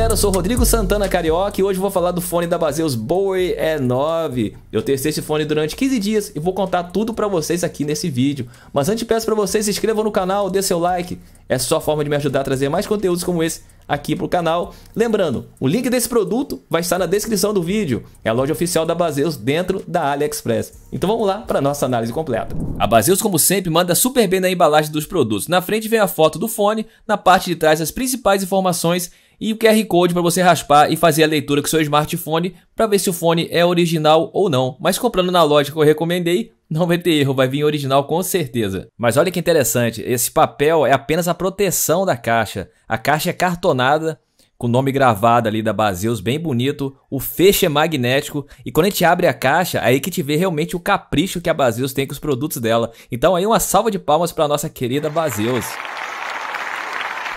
galera, eu sou Rodrigo Santana Carioca e hoje vou falar do fone da Baseus Bowie E9. Eu testei esse fone durante 15 dias e vou contar tudo pra vocês aqui nesse vídeo. Mas antes peço pra vocês se inscrevam no canal, dê seu like. é só forma de me ajudar a trazer mais conteúdos como esse aqui pro canal. Lembrando, o link desse produto vai estar na descrição do vídeo. É a loja oficial da Baseus dentro da AliExpress. Então vamos lá para nossa análise completa. A Baseus, como sempre, manda super bem na embalagem dos produtos. Na frente vem a foto do fone, na parte de trás as principais informações e o QR Code para você raspar e fazer a leitura com seu smartphone para ver se o fone é original ou não. Mas comprando na loja que eu recomendei, não vai ter erro, vai vir original com certeza. Mas olha que interessante, esse papel é apenas a proteção da caixa. A caixa é cartonada, com o nome gravado ali da Baseus, bem bonito. O fecho é magnético e quando a gente abre a caixa, é aí que te vê realmente o capricho que a Baseus tem com os produtos dela. Então aí uma salva de palmas para nossa querida Baseus.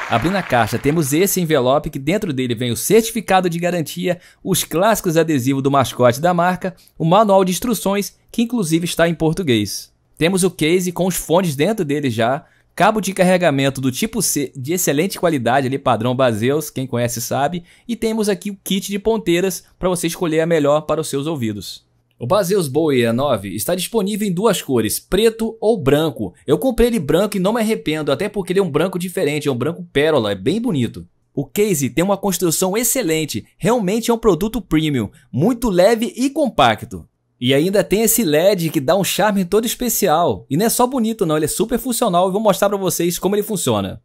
Abrindo a caixa, temos esse envelope que dentro dele vem o certificado de garantia, os clássicos adesivos do mascote da marca, o manual de instruções, que inclusive está em português. Temos o case com os fones dentro dele já, cabo de carregamento do tipo C de excelente qualidade, ali padrão Baseus, quem conhece sabe, e temos aqui o kit de ponteiras para você escolher a melhor para os seus ouvidos. O Baseus Bowie E9 está disponível em duas cores, preto ou branco. Eu comprei ele branco e não me arrependo, até porque ele é um branco diferente, é um branco pérola, é bem bonito. O case tem uma construção excelente, realmente é um produto premium, muito leve e compacto. E ainda tem esse LED que dá um charme todo especial. E não é só bonito não, ele é super funcional e vou mostrar para vocês como ele funciona.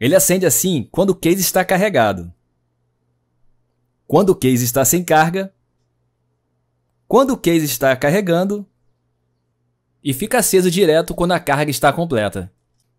Ele acende assim quando o case está carregado. Quando o case está sem carga, quando o case está carregando e fica aceso direto quando a carga está completa.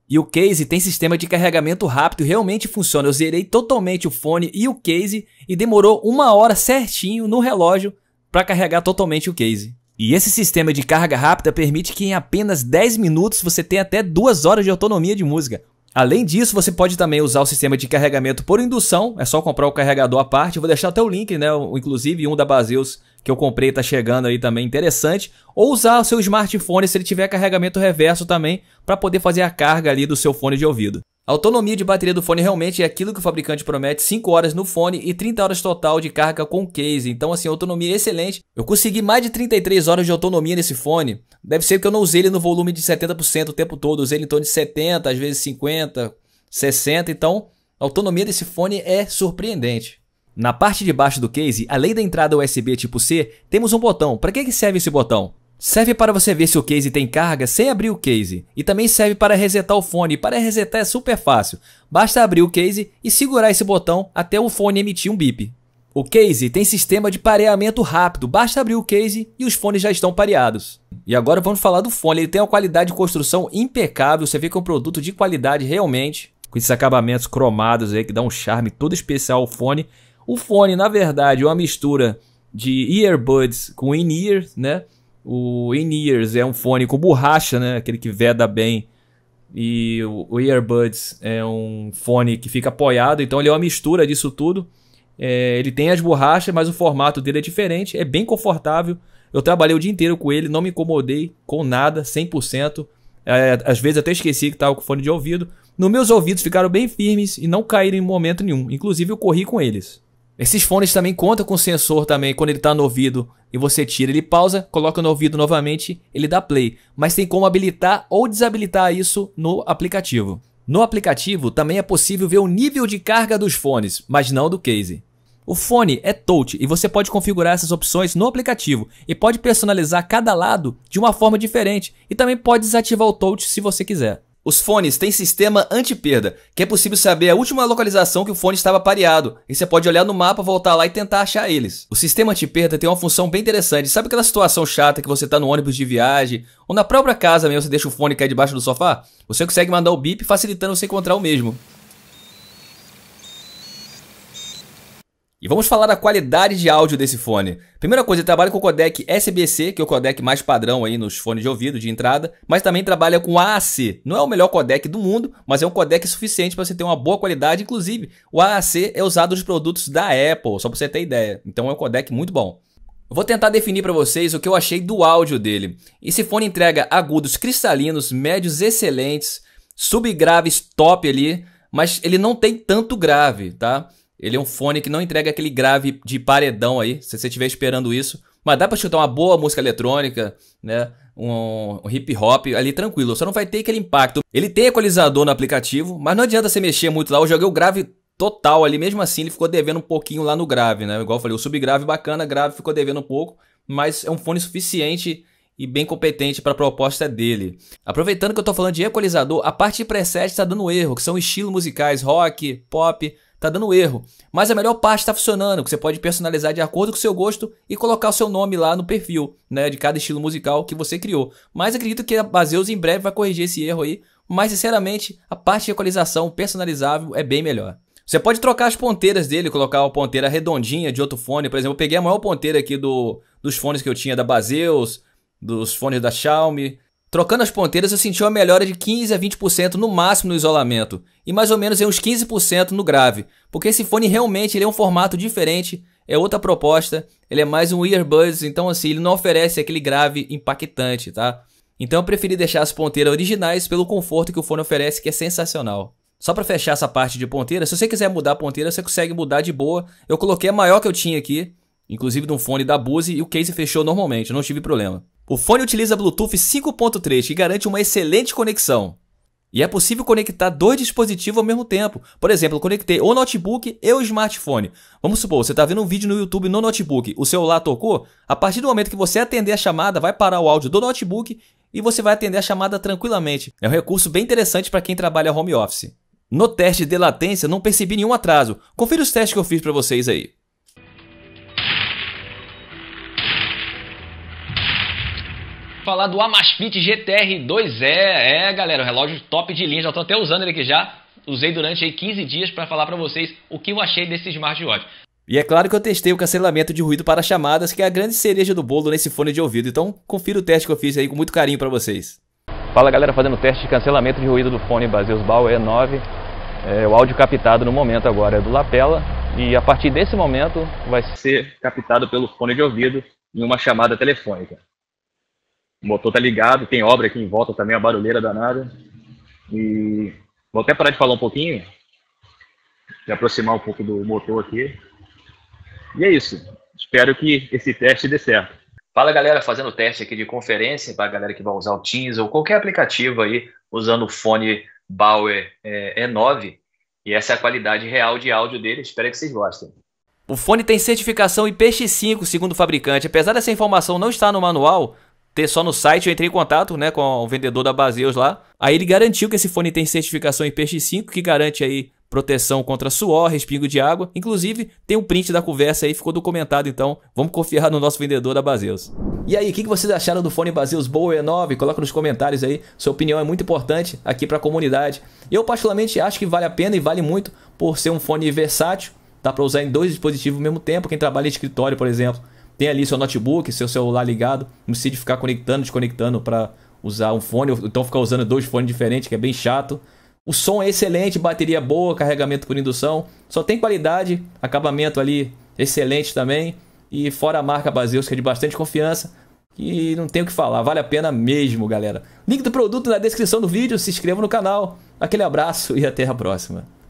E o case tem sistema de carregamento rápido, realmente funciona. Eu zerei totalmente o fone e o case e demorou uma hora certinho no relógio para carregar totalmente o case. E esse sistema de carga rápida permite que em apenas 10 minutos você tenha até 2 horas de autonomia de música. Além disso, você pode também usar o sistema de carregamento por indução, é só comprar o carregador à parte, eu vou deixar até o link, né, inclusive um da Baseus que eu comprei está chegando aí também, interessante, ou usar o seu smartphone se ele tiver carregamento reverso também, para poder fazer a carga ali do seu fone de ouvido. A autonomia de bateria do fone realmente é aquilo que o fabricante promete, 5 horas no fone e 30 horas total de carga com case. Então assim, autonomia é excelente. Eu consegui mais de 33 horas de autonomia nesse fone. Deve ser que eu não usei ele no volume de 70% o tempo todo, usei ele em torno de 70, às vezes 50, 60, então a autonomia desse fone é surpreendente. Na parte de baixo do case, além da entrada USB tipo C, temos um botão. Para que, que serve esse botão? Serve para você ver se o case tem carga sem abrir o case, e também serve para resetar o fone, para resetar é super fácil, basta abrir o case e segurar esse botão até o fone emitir um bip. O case tem sistema de pareamento rápido, basta abrir o case e os fones já estão pareados. E agora vamos falar do fone, ele tem uma qualidade de construção impecável, você vê que é um produto de qualidade realmente, com esses acabamentos cromados aí que dá um charme todo especial ao fone. O fone, na verdade, é uma mistura de earbuds com in-ear, né? O in-ears é um fone com borracha, né? Aquele que veda bem. E o earbuds é um fone que fica apoiado, então ele é uma mistura disso tudo. É, ele tem as borrachas, mas o formato dele é diferente, é bem confortável. Eu trabalhei o dia inteiro com ele, não me incomodei com nada, 100%. É, às vezes até esqueci que estava com fone de ouvido. Nos meus ouvidos ficaram bem firmes e não caíram em momento nenhum. Inclusive eu corri com eles. Esses fones também contam com sensor também, quando ele está no ouvido e você tira, ele pausa, coloca no ouvido novamente, ele dá play. Mas tem como habilitar ou desabilitar isso no aplicativo. No aplicativo também é possível ver o nível de carga dos fones, mas não do case. O fone é touch e você pode configurar essas opções no aplicativo e pode personalizar cada lado de uma forma diferente e também pode desativar o touch se você quiser. Os fones têm sistema anti-perda, que é possível saber a última localização que o fone estava pareado, e você pode olhar no mapa, voltar lá e tentar achar eles. O sistema anti-perda tem uma função bem interessante, sabe aquela situação chata que você está no ônibus de viagem, ou na própria casa mesmo você deixa o fone cair debaixo do sofá? Você consegue mandar o bip facilitando você encontrar o mesmo. E vamos falar da qualidade de áudio desse fone. Primeira coisa, ele trabalha com o codec SBC, que é o codec mais padrão aí nos fones de ouvido de entrada, mas também trabalha com AAC. Não é o melhor codec do mundo, mas é um codec suficiente para você ter uma boa qualidade. Inclusive, o AAC é usado nos produtos da Apple, só para você ter ideia. Então é um codec muito bom. Vou tentar definir para vocês o que eu achei do áudio dele. Esse fone entrega agudos cristalinos, médios excelentes, subgraves top ali, mas ele não tem tanto grave, tá? Ele é um fone que não entrega aquele grave de paredão aí, se você estiver esperando isso. Mas dá pra chutar uma boa música eletrônica, né? Um, um hip hop ali tranquilo, só não vai ter aquele impacto. Ele tem equalizador no aplicativo, mas não adianta você mexer muito lá. Eu joguei o grave total ali, mesmo assim ele ficou devendo um pouquinho lá no grave, né? Igual eu falei, o subgrave bacana, grave ficou devendo um pouco, mas é um fone suficiente e bem competente para a proposta dele. Aproveitando que eu estou falando de equalizador, a parte de preset está dando erro, que são estilos musicais rock, pop, tá dando erro. Mas a melhor parte está funcionando, que você pode personalizar de acordo com o seu gosto e colocar o seu nome lá no perfil, né, de cada estilo musical que você criou. Mas acredito que a Baseus em breve vai corrigir esse erro aí, mas sinceramente, a parte de equalização personalizável é bem melhor. Você pode trocar as ponteiras dele, colocar uma ponteira redondinha de outro fone, por exemplo, eu peguei a maior ponteira aqui do, dos fones que eu tinha da Baseus, dos fones da Xiaomi, Trocando as ponteiras, eu senti uma melhora de 15 a 20% no máximo no isolamento e mais ou menos em uns 15% no grave, porque esse fone realmente ele é um formato diferente, é outra proposta, ele é mais um earbuds, então assim, ele não oferece aquele grave impactante, tá? Então eu preferi deixar as ponteiras originais pelo conforto que o fone oferece, que é sensacional. Só para fechar essa parte de ponteira, se você quiser mudar a ponteira, você consegue mudar de boa. Eu coloquei a maior que eu tinha aqui, inclusive de um fone da Bose, e o case fechou normalmente, não tive problema. O fone utiliza Bluetooth 5.3, que garante uma excelente conexão. E é possível conectar dois dispositivos ao mesmo tempo. Por exemplo, eu conectei o notebook e o smartphone. Vamos supor, você está vendo um vídeo no YouTube no notebook, o celular tocou, a partir do momento que você atender a chamada, vai parar o áudio do notebook e você vai atender a chamada tranquilamente. É um recurso bem interessante para quem trabalha home office. No teste de latência, não percebi nenhum atraso. Confira os testes que eu fiz para vocês aí. Falar do Amazfit GTR 2E. É, galera, o relógio top de linha. Já estou até usando ele aqui já. Usei durante aí 15 dias para falar para vocês o que eu achei desse smartwatch. E é claro que eu testei o cancelamento de ruído para chamadas, que é a grande cereja do bolo nesse fone de ouvido. Então, confira o teste que eu fiz aí com muito carinho para vocês. Fala galera, fazendo o teste de cancelamento de ruído do fone Baseus Bau E9. É, o áudio captado no momento agora é do lapela e a partir desse momento vai ser captado pelo fone de ouvido em uma chamada telefônica. O motor tá ligado, tem obra aqui em volta também, a barulheira danada. E vou até parar de falar um pouquinho, de aproximar um pouco do motor aqui. E é isso. Espero que esse teste dê certo. Fala galera, fazendo teste aqui de conferência para tá? a galera que vai usar o Teams ou qualquer aplicativo aí usando o fone Bauer é, E9. E essa é a qualidade real de áudio dele. Espero que vocês gostem. O fone tem certificação IPX5, segundo o fabricante. Apesar dessa informação não estar no manual, ter só no site, eu entrei em contato né, com o vendedor da Baseus lá. Aí ele garantiu que esse fone tem certificação IPX5, que garante aí proteção contra suor, respingo de água. Inclusive, tem um print da conversa aí, ficou documentado, então vamos confiar no nosso vendedor da Baseus. E aí, o que, que vocês acharam do fone Baseus Bow E9? Coloca nos comentários aí, sua opinião é muito importante aqui para a comunidade. Eu particularmente acho que vale a pena e vale muito por ser um fone versátil, dá para usar em dois dispositivos ao mesmo tempo, quem trabalha em escritório, por exemplo tem ali seu notebook, seu celular ligado, não precisa ficar conectando, desconectando para usar um fone, então ficar usando dois fones diferentes, que é bem chato. O som é excelente, bateria boa, carregamento por indução, só tem qualidade, acabamento ali excelente também. E fora a marca Baseus, que é de bastante confiança, que não tem o que falar, vale a pena mesmo, galera. Link do produto na descrição do vídeo, se inscreva no canal. Aquele abraço e até a próxima.